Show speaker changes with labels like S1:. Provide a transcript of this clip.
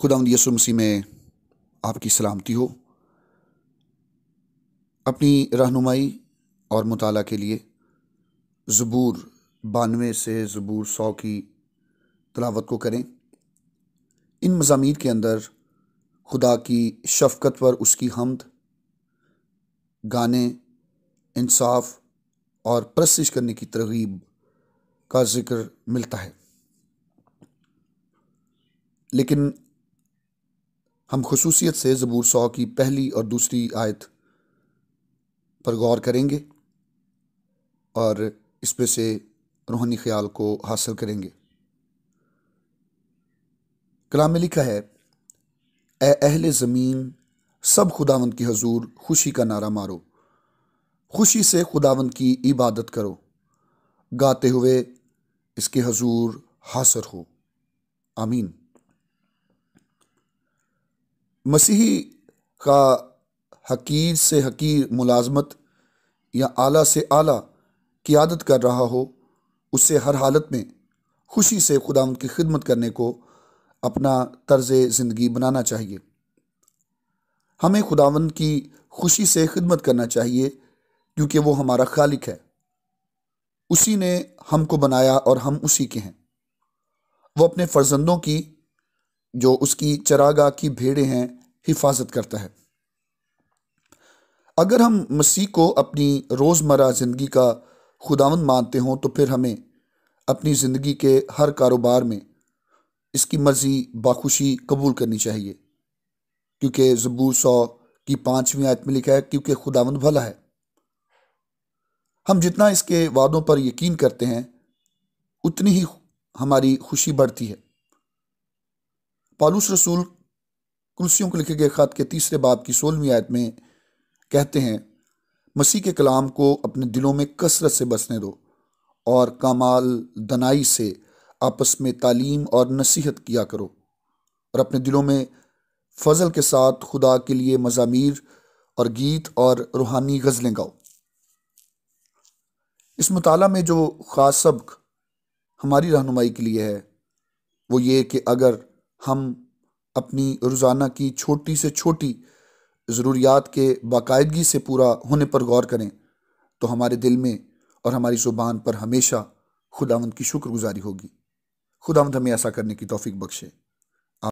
S1: खुदा यसु मसीह में आपकी सलामती हो अपनी रहनुमाई और मताल के लिए ज़बूर बानवे से ज़बूर सौ की तलावत को करें इन मजामी के अंदर खुदा की शफकत पर उसकी हमद गाने इंसाफ और प्रस्तिश करने की तरगीब का ज़िक्र मिलता है लेकिन हम खसूसियत से ज़बूर सौ की पहली और दूसरी आयत पर गौर करेंगे और इस पे से रूहानी ख्याल को हासिल करेंगे कलाम में लिखा है ए अहल ज़मीन सब खुदावंद की हजूर खुशी का नारा मारो खुशी से खुदावंद की इबादत करो गाते हुए इसके हजूर हासर हो आमीन मसीही का हकीर से हकीर मुलाजमत या आला से आला क़ियादत कर रहा हो उससे हर हालत में खुशी से खुदा उनकी खिदमत करने को अपना तर्ज ज़िंदगी बनाना चाहिए हमें खुदावन की खुशी से खिदमत करना चाहिए क्योंकि वो हमारा खालिक है उसी ने हमको बनाया और हम उसी के हैं वो अपने फर्जंदों की जो उसकी चरागाह की भेड़ें हैं हिफाजत करता है अगर हम मसीह को अपनी रोज़मर्रा ज़िंदगी का खुदावन मानते हों तो फिर हमें अपनी ज़िंदगी के हर कारोबार में इसकी मर्ज़ी बाखुशी कबूल करनी चाहिए क्योंकि जबूर सौ की पाँचवीं आयत में लिखा है क्योंकि खुदावंद भला है हम जितना इसके वादों पर यकीन करते हैं उतनी ही हमारी खुशी बढ़ती है पालूस रसूल कुलसियों को लिखे गए ख़त के तीसरे बाब की सोलहवीं आयत में कहते हैं मसीह के कलाम को अपने दिलों में कसरत से बसने दो और कमाल दनाई से आपस में तालीम और नसीहत किया करो और अपने दिलों में फजल के साथ खुदा के लिए मजामीर और गीत और रूहानी गज़लें गाओ इस मताल में जो ख़ास सबक हमारी रहनुमाई के लिए है वो ये कि अगर हम अपनी रोज़ाना की छोटी से छोटी ज़रूरियात के बाकायदगी से पूरा होने पर गौर करें तो हमारे दिल में और हमारी ज़ुबान पर हमेशा खुदावंद की शुक्रगुजारी होगी खुदावंद हमें ऐसा करने की तौफीक बख्शे